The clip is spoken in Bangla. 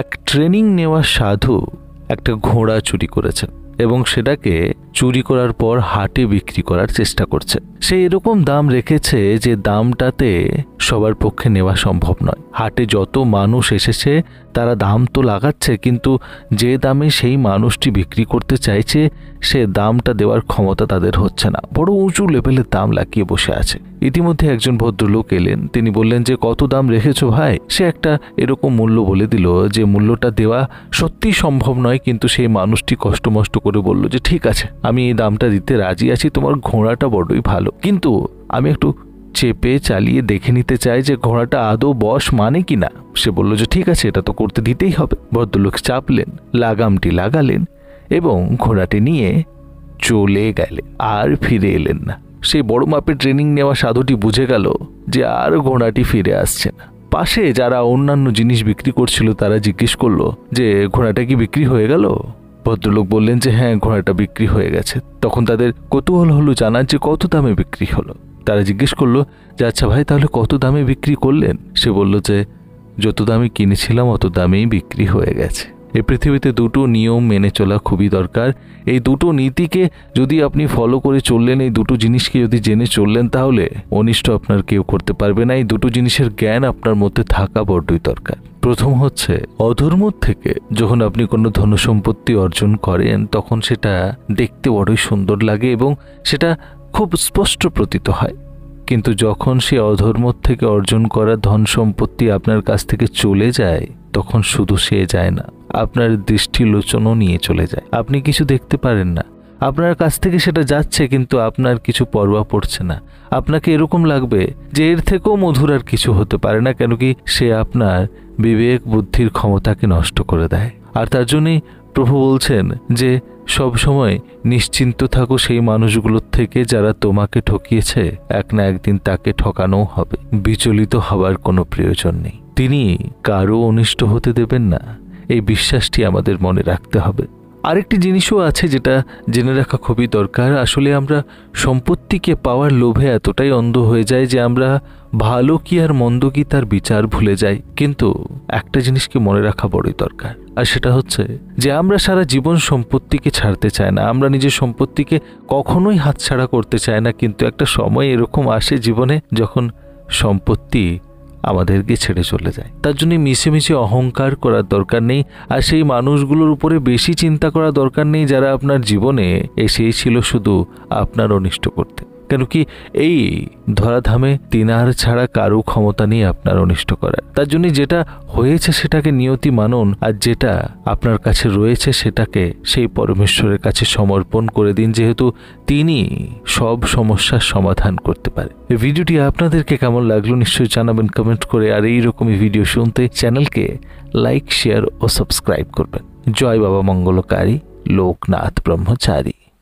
এক ট্রেনিং নেওয়া সাধু একটা ঘোড়া চুরি করেছে এবং সেটাকে চুরি করার পর হাটে বিক্রি করার চেষ্টা করছে সে এরকম দাম রেখেছে যে দামটাতে সবার পক্ষে নেওয়া সম্ভব নয় হাটে যত মানুষ এসেছে তারা দাম তো লাগাচ্ছে কিন্তু যে দামে সেই মানুষটি বিক্রি করতে চাইছে সে দামটা দেওয়ার ক্ষমতা তাদের হচ্ছে না বড় উঁচু লেভেলের দাম লাগিয়ে বসে আছে ইতিমধ্যে একজন ভদ্রলোক এলেন তিনি বললেন যে কত দাম রেখেছ ভাই সে একটা এরকম মূল্য বলে দিল যে মূল্যটা দেওয়া সত্যি সম্ভব নয় কিন্তু সেই মানুষটি কষ্টমষ্ট করে বলল যে ঠিক আছে আমি এই দামটা দিতে রাজি আছি তোমার ঘোড়াটা বড়ই ভালো কিন্তু আমি একটু চেপে চালিয়ে দেখে নিতে চাই যে ঘোড়াটা আদৌ বস মানে কি না সে বলল যে ঠিক আছে এটা তো করতে দিতেই হবে ভদ্রলোক চাপলেন লাগামটি লাগালেন এবং ঘোড়াটি নিয়ে চলে গেলেন আর ফিরে এলেন না সেই বড় মাপের ট্রেনিং নেওয়া সাধুটি বুঝে গেল যে আর ঘোড়াটি ফিরে আসছে না পাশে যারা অন্যান্য জিনিস বিক্রি করছিল তারা জিজ্ঞেস করলো যে ঘোড়াটা কি বিক্রি হয়ে গেল ভদ্রলোক বললেন যে হ্যাঁ ঘোড়াটা বিক্রি হয়ে গেছে তখন তাদের কৌতূহল হলো জানার যে কত দামে বিক্রি হলো তারা জিজ্ঞেস করলো যে আচ্ছা ভাই তাহলে কত দামে বিক্রি করলেন সে বলল যে যত দামে কিনেছিলাম অত দামেই বিক্রি হয়ে গেছে এই পৃথিবীতে দুটো নিয়ম মেনে চলা খুবই দরকার এই দুটো নীতিকে যদি আপনি ফলো করে চললেন এই দুটো জিনিসকে যদি জেনে চললেন তাহলে অনিষ্ট আপনার কেউ করতে পারবে না এই দুটো জিনিসের জ্ঞান আপনার মধ্যে থাকা বড্ডই দরকার প্রথম হচ্ছে অধর্ম থেকে যখন আপনি কোনো ধন সম্পত্তি অর্জন করেন তখন সেটা দেখতে বড়ই সুন্দর লাগে এবং সেটা খুব স্পষ্ট প্রতীত হয় কিন্তু যখন সে অধর্ম থেকে অর্জন করা ধন সম্পত্তি আপনার কাছ থেকে চলে যায় তখন শুধু সে যায় না আপনার দৃষ্টি লোচনও নিয়ে চলে যায় আপনি কিছু দেখতে পারেন না আপনার কাছ থেকে সেটা যাচ্ছে কিন্তু আপনার কিছু পরোয়া পড়ছে না আপনাকে এরকম লাগবে যে এর থেকেও মধুর আর কিছু হতে পারে না কেন কি সে আপনার বিবেক বুদ্ধির ক্ষমতাকে নষ্ট করে দেয় আর তার জন্যই প্রভু বলছেন যে সব সময় নিশ্চিন্ত থাকো সেই মানুষগুলোর থেকে যারা তোমাকে ঠকিয়েছে এক না একদিন তাকে ঠকানো হবে বিচলিত হবার কোনো প্রয়োজন নেই তিনি কারো অনিষ্ট হতে দেবেন না এই বিশ্বাসটি আমাদের মনে রাখতে হবে আরেকটি জিনিসও আছে যেটা জেনে রাখা খুবই দরকার আসলে আমরা সম্পত্তিকে পাওয়ার লোভে এতটাই অন্ধ হয়ে যায় যে আমরা ভালো কি আর মন্দ কি তার বিচার ভুলে যাই কিন্তু একটা জিনিসকে মনে রাখা বড়ই দরকার আর সেটা হচ্ছে যে আমরা সারা জীবন সম্পত্তিকে ছাড়তে চাই না আমরা নিজের সম্পত্তিকে কখনোই হাতছাড়া করতে চাই না কিন্তু একটা সময় এরকম আসে জীবনে যখন সম্পত্তি আমাদেরকে ছেড়ে চলে যায় তার জন্য মিশে মিশে অহংকার করার দরকার নেই আর সেই মানুষগুলোর উপরে বেশি চিন্তা করা দরকার নেই যারা আপনার জীবনে এসেই ছিল শুধু আপনার অনিষ্ট করতে কেন কি এই ধরাধামে তিনার ছাড়া কারো ক্ষমতা নেই আপনার অনিষ্ট করার তার জন্য যেটা হয়েছে সেটাকে নিয়তি মানুন আর যেটা আপনার কাছে রয়েছে সেটাকে সেই পরমেশ্বরের কাছে সমর্পণ করে দিন যেহেতু তিনি সব সমস্যার সমাধান করতে পারে ভিডিওটি আপনাদেরকে কেমন লাগলো নিশ্চয়ই জানাবেন কমেন্ট করে আর এই রকমই ভিডিও শুনতে চ্যানেলকে লাইক শেয়ার ও সাবস্ক্রাইব করবেন জয় বাবা মঙ্গলকারী লোকনাথ ব্রহ্মচারী